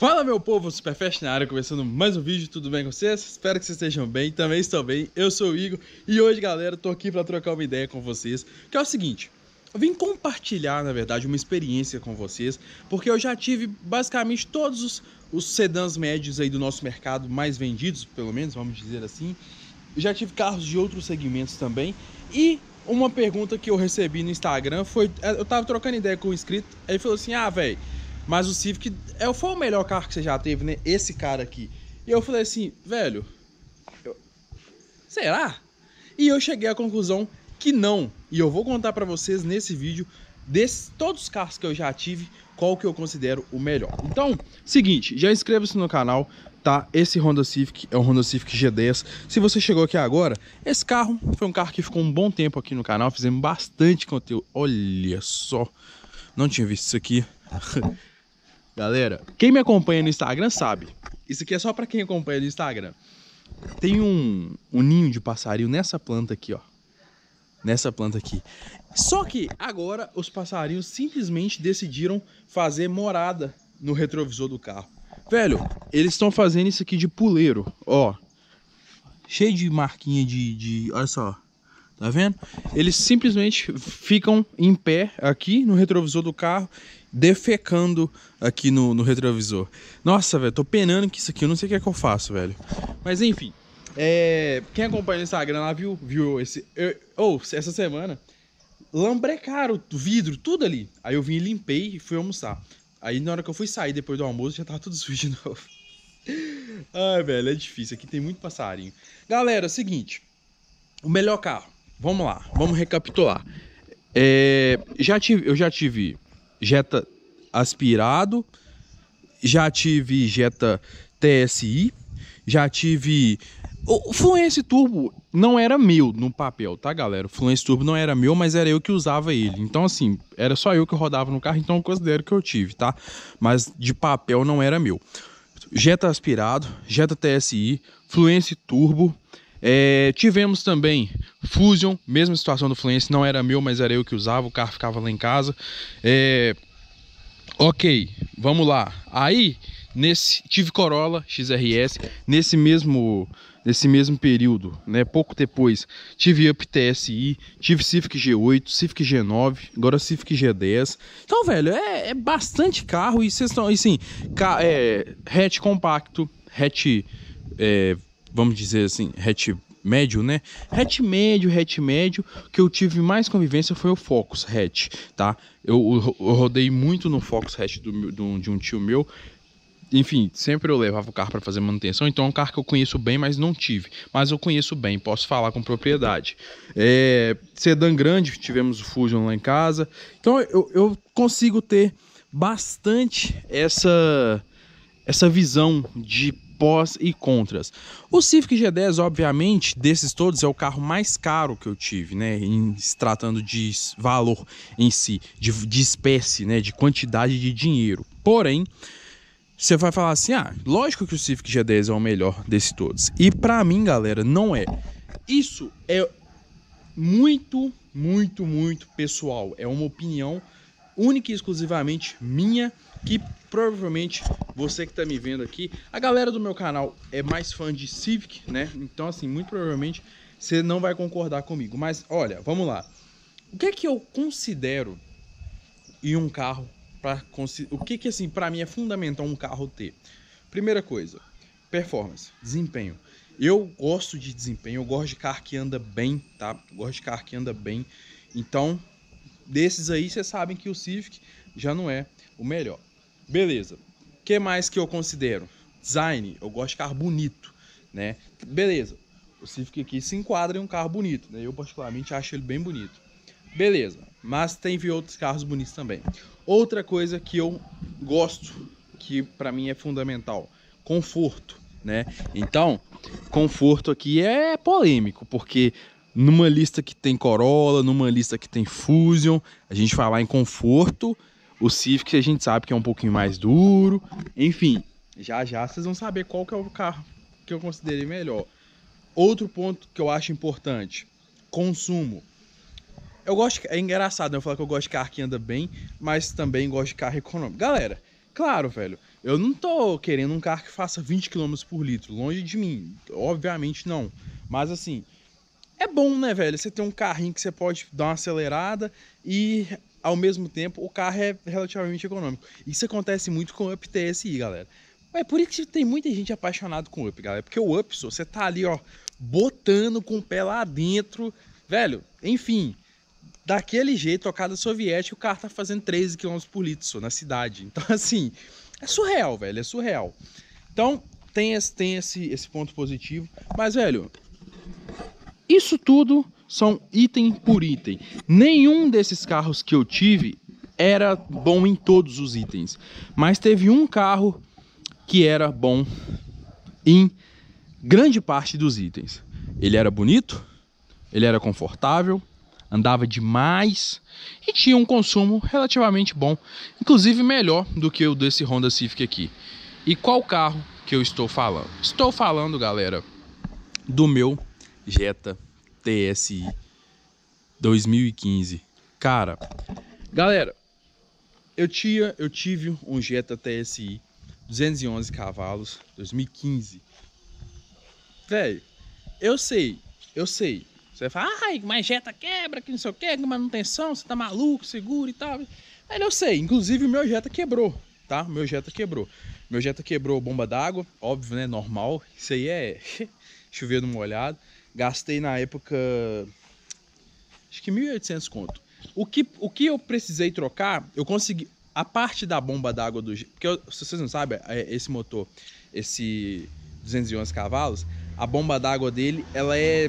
Fala meu povo, Superfest na área, começando mais um vídeo, tudo bem com vocês? Espero que vocês estejam bem, também estou bem, eu sou o Igor e hoje galera, estou aqui para trocar uma ideia com vocês, que é o seguinte, eu vim compartilhar na verdade uma experiência com vocês, porque eu já tive basicamente todos os, os sedãs médios aí do nosso mercado mais vendidos, pelo menos, vamos dizer assim, já tive carros de outros segmentos também e uma pergunta que eu recebi no Instagram foi, é, eu estava trocando ideia com o um inscrito, aí ele falou assim, ah velho mas o Civic é, foi o melhor carro que você já teve, né? Esse cara aqui. E eu falei assim, velho, eu... será? E eu cheguei à conclusão que não. E eu vou contar para vocês nesse vídeo, de todos os carros que eu já tive, qual que eu considero o melhor. Então, seguinte, já inscreva-se no canal, tá? Esse Honda Civic é um Honda Civic G10. Se você chegou aqui agora, esse carro foi um carro que ficou um bom tempo aqui no canal, fizemos bastante conteúdo. Olha só, não tinha visto isso aqui. Galera, quem me acompanha no Instagram sabe. Isso aqui é só para quem acompanha no Instagram. Tem um, um ninho de passarinho nessa planta aqui, ó. Nessa planta aqui. Só que agora os passarinhos simplesmente decidiram fazer morada no retrovisor do carro. Velho, eles estão fazendo isso aqui de puleiro, ó. Cheio de marquinha de, de... Olha só. Tá vendo? Eles simplesmente ficam em pé aqui no retrovisor do carro, defecando aqui no, no retrovisor. Nossa, velho, tô penando que isso aqui, eu não sei o que é que eu faço, velho. Mas enfim, é... quem acompanha no Instagram lá viu, viu esse. Ou oh, essa semana, lambrecaram o vidro, tudo ali. Aí eu vim limpei e fui almoçar. Aí na hora que eu fui sair depois do almoço, já tava tudo sujo de novo. Ai, velho, é difícil. Aqui tem muito passarinho. Galera, é o seguinte. O melhor carro vamos lá, vamos recapitular. É, já tive, eu já tive Jetta aspirado, já tive Jetta TSI, já tive. O Fluence Turbo não era meu no papel, tá, galera? O Fluence Turbo não era meu, mas era eu que usava ele. Então, assim, era só eu que rodava no carro, então eu considero que eu tive, tá? Mas de papel não era meu. Jetta aspirado, Jetta TSI, Fluence Turbo, é, tivemos também Fusion, mesma situação do Fluence não era meu, mas era eu que usava, o carro ficava lá em casa. É, ok, vamos lá. Aí, nesse tive Corolla XRS, nesse mesmo nesse mesmo período, né, pouco depois, tive Up TSI, tive Civic G8, Civic G9, agora Civic G10. Então, velho, é, é bastante carro e vocês estão, assim, ca, é, hatch compacto, hatch é, vamos dizer assim, hatch médio, né? Hatch médio, hatch médio, que eu tive mais convivência foi o Focus hatch, tá? Eu, eu, rodei muito no Focus hatch do, do, de um tio meu. Enfim, sempre eu levava o carro para fazer manutenção, então é um carro que eu conheço bem, mas não tive. Mas eu conheço bem, posso falar com propriedade. É, sedã grande, tivemos o Fusion lá em casa. Então eu, eu consigo ter bastante essa, essa visão de pós e contras. O Civic G10, obviamente, desses todos, é o carro mais caro que eu tive, né? Em se tratando de valor em si, de, de espécie, né? De quantidade de dinheiro. Porém, você vai falar assim: ah, lógico que o Civic G10 é o melhor desses todos. E para mim, galera, não é. Isso é muito, muito, muito pessoal. É uma opinião única e exclusivamente minha que provavelmente você que está me vendo aqui, a galera do meu canal é mais fã de Civic, né? Então, assim, muito provavelmente você não vai concordar comigo. Mas, olha, vamos lá. O que é que eu considero em um carro? para o que que, assim, para mim é fundamental um carro ter? Primeira coisa, performance, desempenho. Eu gosto de desempenho, eu gosto de carro que anda bem, tá? Eu gosto de carro que anda bem. Então, desses aí, vocês sabem que o Civic já não é o melhor. Beleza. O que mais que eu considero? Design. Eu gosto de carro bonito, né? Beleza. O Civic aqui se enquadra em um carro bonito, né? Eu particularmente acho ele bem bonito. Beleza. Mas tem outros carros bonitos também. Outra coisa que eu gosto, que para mim é fundamental, conforto, né? Então, conforto aqui é polêmico, porque numa lista que tem Corolla, numa lista que tem Fusion, a gente falar em conforto o Civic a gente sabe que é um pouquinho mais duro. Enfim, já já vocês vão saber qual que é o carro que eu considerei melhor. Outro ponto que eu acho importante, consumo. Eu gosto, é engraçado né? eu falar que eu gosto de carro que anda bem, mas também gosto de carro econômico. Galera, claro, velho, eu não tô querendo um carro que faça 20 km por litro, longe de mim, obviamente não. Mas assim, é bom, né, velho? Você ter um carrinho que você pode dar uma acelerada e ao mesmo tempo, o carro é relativamente econômico. Isso acontece muito com o Up TSI, galera. É por isso que tem muita gente apaixonada com o Up, galera. Porque o Up, você tá ali, ó, botando com o pé lá dentro. Velho, enfim, daquele jeito, tocada soviética, o carro tá fazendo 13 km por litro só, na cidade. Então, assim, é surreal, velho, é surreal. Então, tem, esse, tem esse, esse ponto positivo. Mas, velho, isso tudo são item por item. Nenhum desses carros que eu tive era bom em todos os itens, mas teve um carro que era bom em grande parte dos itens. Ele era bonito, ele era confortável, andava demais e tinha um consumo relativamente bom, inclusive melhor do que o desse Honda Civic aqui. E qual carro que eu estou falando? Estou falando, galera, do meu Jetta TSI 2015. Cara, galera, eu tinha, eu tive um Jetta TSI 211 cavalos 2015. Velho, eu sei, eu sei. Você fala, ai, mas Jetta quebra, que não sei o que, manutenção, você tá maluco, seguro e tal. Aí eu sei, inclusive o meu Jetta quebrou, tá? O meu Jetta quebrou. Meu Jetta quebrou bomba d'água, óbvio, né? Normal. Isso aí é chover no molhado. Gastei na época. Acho que 1.800 conto. O que, o que eu precisei trocar, eu consegui. A parte da bomba d'água do. Porque eu, se vocês não sabem, é, esse motor, esse 211 cavalos, a bomba d'água dele, ela é.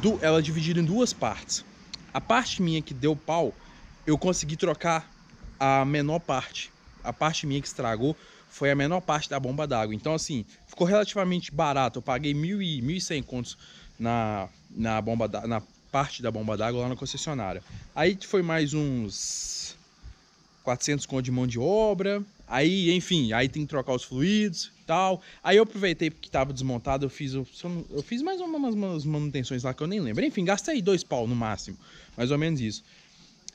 do ela é dividida em duas partes. A parte minha que deu pau, eu consegui trocar a menor parte. A parte minha que estragou foi a menor parte da bomba d'água. Então, assim, ficou relativamente barato. Eu paguei mil e, 1.100 contos na, na, bomba da, na parte da bomba d'água lá na concessionária. Aí foi mais uns 400 conto de mão de obra. Aí, enfim, aí tem que trocar os fluidos tal. Aí eu aproveitei porque estava desmontado, eu fiz, eu, eu fiz mais umas, umas manutenções lá que eu nem lembro. Enfim, gastei dois pau no máximo, mais ou menos isso.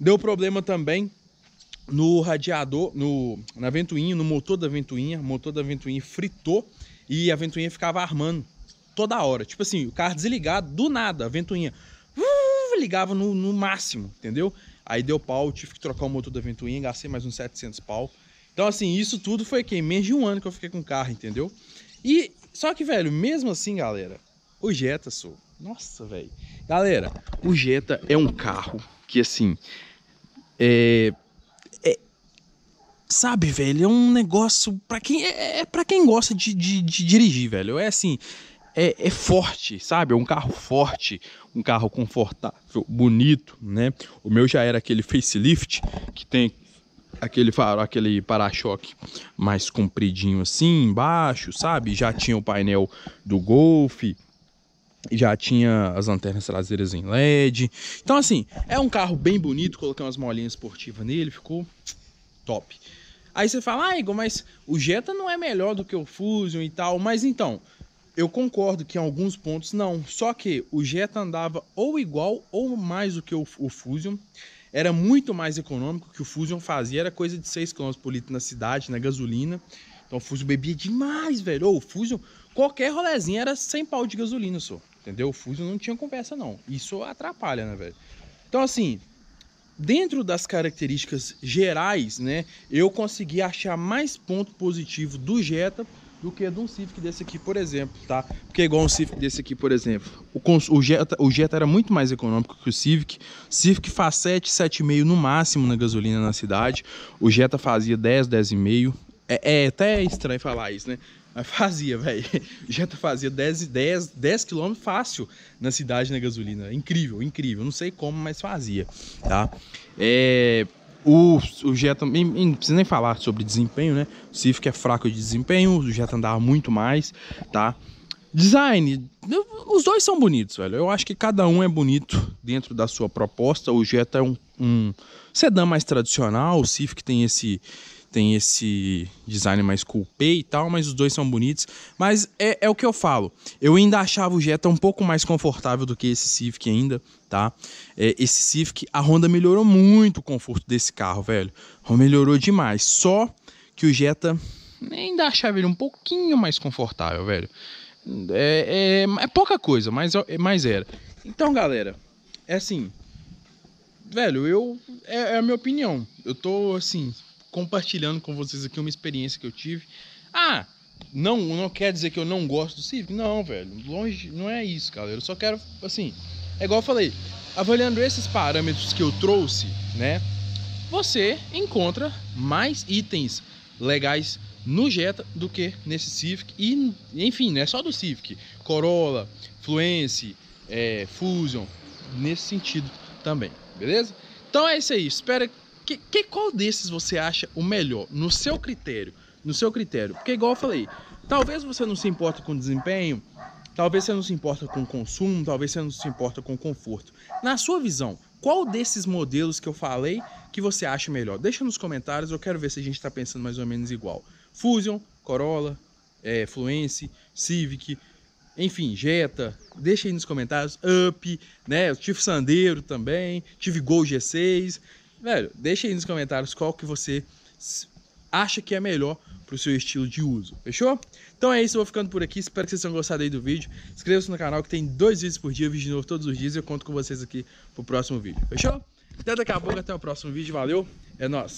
Deu problema também no radiador, no, na ventoinha, no motor da ventoinha. O motor da ventoinha fritou e a ventoinha ficava armando toda hora. Tipo assim, o carro desligado, do nada, a ventoinha. Uh, ligava no, no, máximo, entendeu? Aí deu pau, tive que trocar o motor da ventoinha, gastei mais uns 700 pau. Então, assim, isso tudo foi que menos de um ano que eu fiquei com o carro, entendeu? E só que, velho, mesmo assim, galera, o Jetta, sou. Nossa, velho. Galera, o Jetta é um carro que, assim, é, é, sabe, velho, é um negócio para quem é, é para quem gosta de, de, de, dirigir, velho. É assim, é, é, forte, sabe? É um carro forte, um carro confortável, bonito, né? O meu já era aquele facelift que tem aquele farol, aquele para-choque mais compridinho assim embaixo, sabe? Já tinha o painel do Golf, já tinha as lanternas traseiras em LED. Então assim, é um carro bem bonito, coloquei umas molinhas esportivas nele, ficou top. Aí você fala, ah, Igor, mas o Jetta não é melhor do que o Fusion e tal. Mas então, eu concordo que em alguns pontos não. Só que o Jetta andava ou igual ou mais do que o, o Fusion. Era muito mais econômico que o Fusion fazia. Era coisa de 6 km por litro na cidade, na gasolina. Então o Fusion bebia demais, velho. Ou o Fusion, qualquer rolezinho era sem pau de gasolina só. Entendeu? O Fusion não tinha conversa, não. Isso atrapalha, né, velho? Então, assim, dentro das características gerais, né, eu consegui achar mais ponto positivo do Jetta do que de um Civic desse aqui, por exemplo, tá? Porque igual um Civic desse aqui, por exemplo, o, o, Jetta, o Jetta era muito mais econômico que o Civic. Civic faz 7, 7,5 no máximo na gasolina na cidade. O Jetta fazia 10, 10,5. É, é até estranho falar isso, né? Mas fazia, velho. Jetta fazia 10, 10, 10 km fácil na cidade na gasolina. Incrível, incrível. Não sei como, mas fazia, tá? É... O, o Jetta, não precisa nem falar sobre desempenho, né? O Civic é fraco de desempenho, o Jetta andava muito mais, tá? Design, os dois são bonitos, velho. Eu acho que cada um é bonito dentro da sua proposta. O Jetta tá é um, um sedã mais tradicional, o Civic tem esse tem esse design mais coupé e tal, mas os dois são bonitos. Mas é, é o que eu falo. Eu ainda achava o Jetta um pouco mais confortável do que esse Civic ainda, tá? É, esse Civic, a Honda melhorou muito o conforto desse carro, velho. Melhorou demais. Só que o Jetta ainda achava ele um pouquinho mais confortável, velho. É, é, é pouca coisa, mas, é, era. Então, galera, é assim velho, eu. É, é, a minha opinião. Eu tô, assim, compartilhando com vocês aqui uma experiência que eu tive. Ah, não, não quer dizer que eu não gosto do Civic. Não, velho. Longe, não é isso, galera. Eu só quero, assim, é igual eu falei, avaliando esses parâmetros que eu trouxe, né? Você encontra mais itens legais no Jetta do que nesse Civic. E, enfim, não é só do Civic. Corolla, Fluence, é, Fusion, nesse sentido também, beleza? Então é isso aí. Espero que, que, qual desses você acha o melhor no seu critério? No seu critério, porque igual eu falei, talvez você não se importa com desempenho, talvez você não se importa com consumo, talvez você não se importa com conforto. Na sua visão, qual desses modelos que eu falei que você acha melhor? Deixa nos comentários, eu quero ver se a gente está pensando mais ou menos igual. Fusion, Corolla, é, Fluence, Civic, enfim, Jetta, deixa aí nos comentários, Up, né? Eu tive Sandero também, tive Gol G6, Velho, deixa aí nos comentários qual que você acha que é melhor para o seu estilo de uso, fechou? Então é isso, eu vou ficando por aqui, espero que vocês tenham gostado aí do vídeo. Inscreva-se no canal que tem dois vídeos por dia, vídeo novo todos os dias e eu conto com vocês aqui pro próximo vídeo, fechou? Até daqui a pouco, até o próximo vídeo, valeu, é nóis!